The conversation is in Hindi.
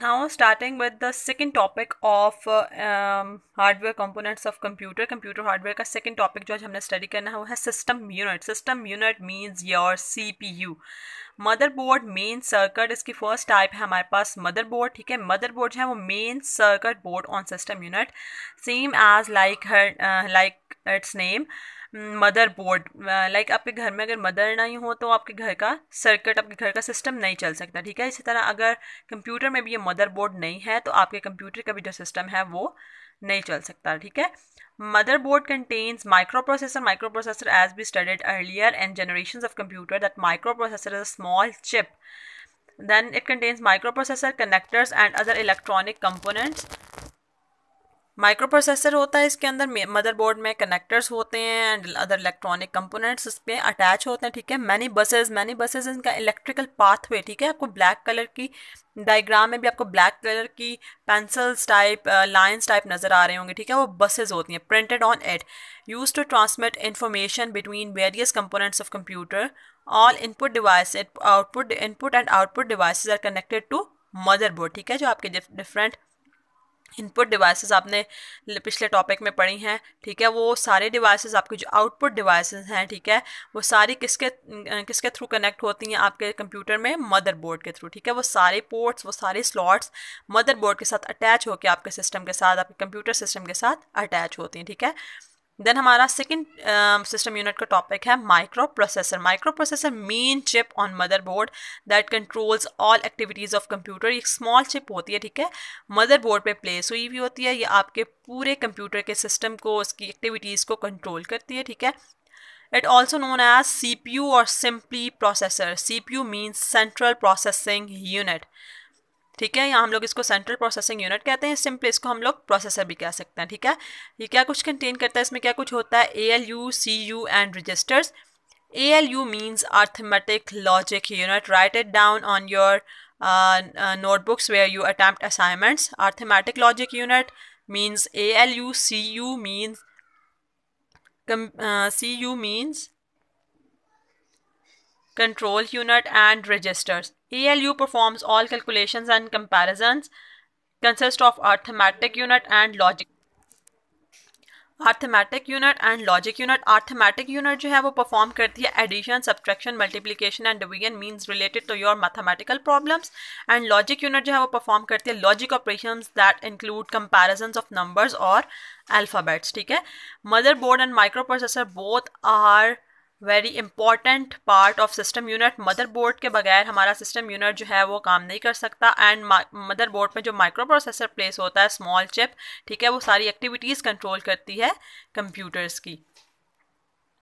now starting with the second topic of hardware components of computer computer hardware का सेकंड टॉपिक जो आज हमने स्टडी करना है वो है system unit system unit means your CPU motherboard main circuit इसकी फर्स्ट टाइप है हमारे पास मदरबोर्ड ठीक है मदरबोर्ड जो है वो main circuit board on system unit same as like हर like its name mother board like आपके घर में अगर मदर नहीं हो तो आपके घर का सर्किट आपके घर का सिस्टम नहीं चल सकता ठीक है इसी तरह अगर कंप्यूटर में भी ये मदर बोर्ड नहीं है तो आपके कंप्यूटर का भी जो सिस्टम है वो नहीं चल सकता ठीक है motherboard contains micro processor micro processor as we studied earlier and generation of computer that microprocessor is a small chip then it contains micro processor connectors and other electronic components micro processor होता है इसके अंदर मदरबोर्ड में कनेक्टर्स होते हैं एंड अदर इलेक्ट्रॉनिक कंपोनेंट्स इस पर अटैच होते हैं ठीक है मैनी बसेस मैनी बसेस इनका इलेक्ट्रिकल पाथवे ठीक है आपको ब्लैक कलर की डायग्राम में भी आपको ब्लैक कलर की पेंसिल्स टाइप लाइंस टाइप नज़र आ रहे होंगे ठीक है वो बसेस होती हैं printed on it use to transmit information between various components of computer all input device output input and output device are connected to motherboard ठीक है जो आपके डिफरेंट इनपुट डिवाइसेस आपने पिछले टॉपिक में पढ़ी हैं ठीक है वो सारे डिवाइसेस आपके जो आउटपुट डिवाइसेस हैं ठीक है वो सारी किसके किसके थ्रू कनेक्ट होती हैं आपके कंप्यूटर में मदरबोर्ड के थ्रू ठीक है वो सारे पोर्ट्स वो सारे स्लॉट्स मदरबोर्ड के साथ अटैच होकर आपके सिस्टम के साथ आपके कंप्यूटर सिस्टम के साथ अटैच होती हैं ठीक है देन हमारा सेकेंड सिस्टम यूनिट का टॉपिक है micro processor micro processor main chip on motherboard that controls all activities of computer एक स्मॉल चिप होती है ठीक है मदरबोर्ड पे प्लेस हुई हुई होती है ये आपके पूरे कंप्यूटर के सिस्टम को उसकी एक्टिविटीज़ को कंट्रोल करती है ठीक है it also known known as cpu or simply processor cpu means central processing unit ठीक है या हम लोग इसको सेंट्रल प्रोसेसिंग यूनिट कहते हैं सिंपली इसको हम लोग प्रोसेसर भी कह सकते हैं ठीक है ये क्या कुछ कंटेन करता है इसमें क्या कुछ होता है A L U C U and registers A L U means arithmetic logic unit write it down on your notebooks you attempt assignments arithmetic logic unit means A L U C U means C U means control unit and registers. ALU performs all calculations and comparisons, consists of arithmetic unit and logic arithmetic unit and logic unit arithmetic unit जो है वो perform करती है addition, subtraction, multiplication and division means related to your mathematical problems and logic unit जो है वो perform करती है logic operations that include comparisons of numbers or alphabets ठीक है motherboard and microprocessor both are very important part of system unit motherboard के बगैर हमारा सिस्टम यूनिट जो है वो काम नहीं कर सकता एंड मदरबोर्ड में जो माइक्रो प्रोसेसर प्लेस होता है स्मॉल चिप ठीक है वो सारी एक्टिविटीज़ कंट्रोल करती है कंप्यूटर्स की